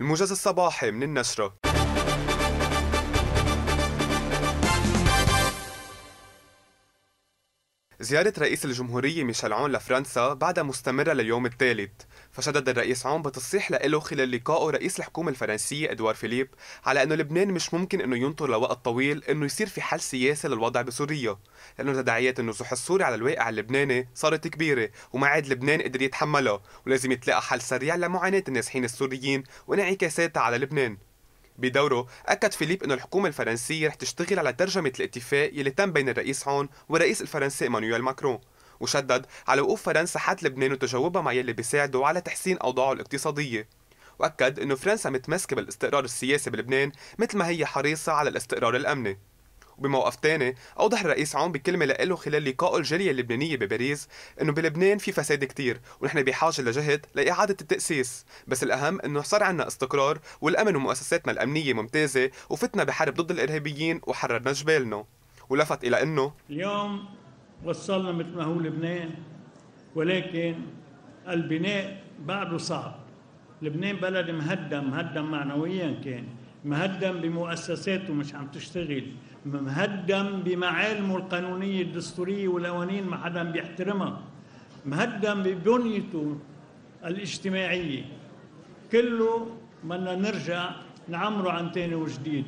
الموجز الصباحي من النشرة زيارة رئيس الجمهورية ميشيل عون لفرنسا بعدها مستمرة لليوم الثالث فشدد الرئيس عون بتصريح له خلال لقائه رئيس الحكومة الفرنسية ادوار فيليب على أنه لبنان مش ممكن أنه ينطر لوقت طويل أنه يصير في حل سياسي للوضع بسوريا لأنه تداعيات النزوح السوري على الواقع اللبناني صارت كبيرة وما عاد لبنان قدر يتحملها ولازم يتلاقى حل سريع لمعاناة النازحين السوريين وانعكاساتها على لبنان بدوره أكد فيليب أنه الحكومة الفرنسية رح تشتغل على ترجمة الاتفاق يلي تم بين الرئيس عون والرئيس الفرنسي إيمانويل ماكرون وشدد على وقوف فرنسا حد لبنان وتجاوبها مع يلي بيساعده على تحسين أوضاعه الاقتصادية وأكد أنه فرنسا متمسكة بالاستقرار السياسي بلبنان مثل ما هي حريصة على الاستقرار الأمني وبموقف تاني اوضح الرئيس عون بكلمه له خلال لقائه الجاليه اللبنانيه بباريس انه بلبنان في فساد كتير ونحن بحاجه لجهد لاعاده التاسيس بس الاهم انه صار عندنا استقرار والامن ومؤسساتنا الامنيه ممتازه وفتنا بحرب ضد الارهابيين وحررنا جبالنا ولفت الى انه اليوم وصلنا مثل ما هو لبنان ولكن البناء بعده صعب لبنان بلد مهدم مهدم معنويا كان مهدم بمؤسساته مش عم تشتغل مهدم بمعالمه القانونية الدستورية والقوانين ما حدا بيحترمها مهدم ببنيته الاجتماعية كله بدنا نرجع نعمره عن تاني وجديد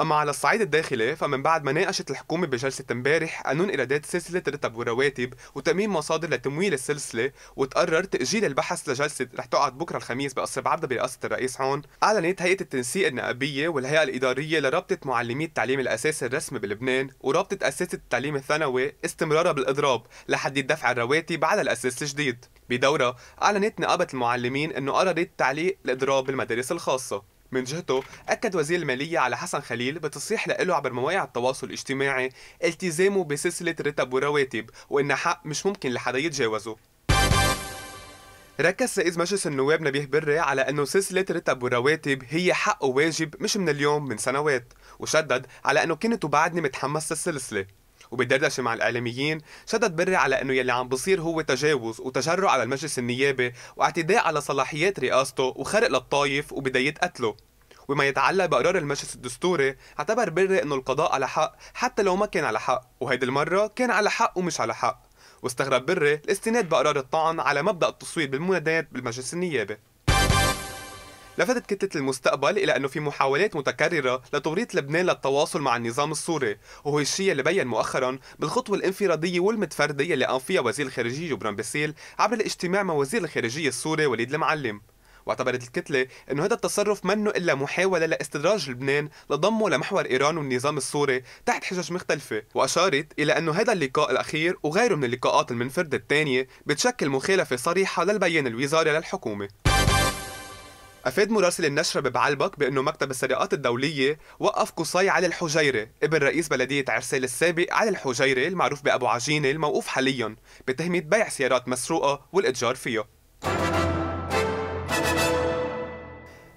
أما على الصعيد الداخلي فمن بعد ما ناقشت الحكومة بجلسة امبارح قانون إيرادات سلسلة رتب ورواتب وتأمين مصادر لتمويل السلسلة وتقرر تأجيل البحث لجلسة رح تقعد بكرة الخميس بقصر بعبدة برئاسة الرئيس هون أعلنت هيئة التنسيق النقابية والهيئة الإدارية لرابطة معلمي التعليم الأساسي الرسمي بلبنان ورابطة أساسة التعليم الثانوي استمرارها بالإضراب لحد دفع الرواتب على الأساس الجديد بدورة أعلنت نقابة المعلمين أنه قررت تعليق الإضراب بالمدارس الخاصة من جهته أكد وزير المالية على حسن خليل بتصريح له عبر مواقع التواصل الاجتماعي التزامه بسلسلة رتب ورواتب وإن حق مش ممكن لحدا يتجاوزه ركز رئيس مجلس النواب نبيه بري على انه سلسله رتب ورواتب هي حق وواجب مش من اليوم من سنوات وشدد على انه كنت وبعدني متحمس للسلسله وبدردشه مع الاعلاميين شدد بري على انه يلي عم بصير هو تجاوز وتجرؤ على المجلس النيابي واعتداء على صلاحيات رئاسته وخرق للطايف وبدايه قتله وما يتعلق بقرار المجلس الدستوري اعتبر بري انه القضاء على حق حتى لو ما كان على حق وهيدي المره كان على حق ومش على حق واستغرب بري الاستناد بقرار الطعن على مبدا التصويت بالمنادات بالمجلس النيابي لفتت كتلة المستقبل إلى أنه في محاولات متكررة لتوريط لبنان للتواصل مع النظام السوري وهو الشيء اللي بين مؤخرا بالخطوة الانفرادية والمتفردة اللي قام فيها وزير الخارجية جبران باسيل عبر الاجتماع مع وزير الخارجية السوري وليد المعلم واعتبرت الكتلة أنه هذا التصرف منه إلا محاولة لاستدراج لبنان لضمه لمحور إيران والنظام السوري تحت حجج مختلفة وأشارت إلى أنه هذا اللقاء الأخير وغيره من اللقاءات المنفردة الثانية بتشكل مخالفة صريحة للبيان الوزاري للحكومة أفاد مراسل النشرة ببعلبك بأنه مكتب السرقات الدولية وقف قصي علي الحجيرة ابن رئيس بلدية عرسال السابق علي الحجيرة المعروف بأبو عجينة الموقوف حاليا بتهمة بيع سيارات مسروقة والإتجار فيها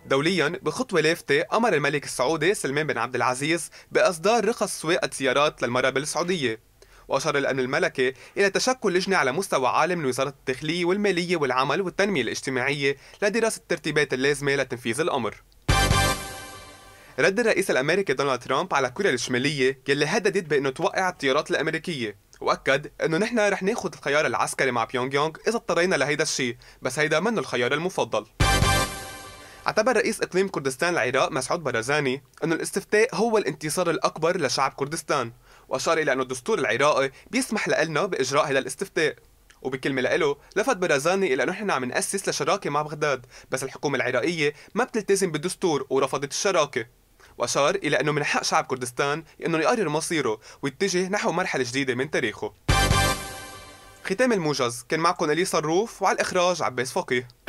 دوليا بخطوة لافتة أمر الملك السعودي سلمان بن عبد العزيز بإصدار رخص سواقة سيارات للمرأة بالسعودية وأشار الأمن الملكي إلى تشكل لجنة على مستوى عالي من وزارة الداخلية والمالية والعمل والتنمية الاجتماعية لدراسة الترتيبات اللازمة لتنفيذ الأمر رد الرئيس الامريكي دونالد ترامب على كوريا الشماليه يلي هددت بانه توقع الطيارات الامريكيه واكد انه نحن رح ناخذ الخيار العسكري مع بيونغ يونغ اذا اضطرينا لهيدا الشيء بس هيدا منه الخيار المفضل اعتبر رئيس اقليم كردستان العراق مسعود برزاني انه الاستفتاء هو الانتصار الاكبر لشعب كردستان وأشار إلى أنه الدستور العراقي بيسمح لنا بإجراء هذا الاستفتاء وبكلمة لإله لفت برازاني إلى أنه نحن عم نأسس لشراكة مع بغداد بس الحكومة العراقية ما بتلتزم بالدستور ورفضت الشراكة وأشار إلى أنه من حق شعب كردستان أنه يقرر مصيره ويتجه نحو مرحلة جديدة من تاريخه ختام الموجز كان معكم اليسا الروف وعلى الإخراج عباس فقيه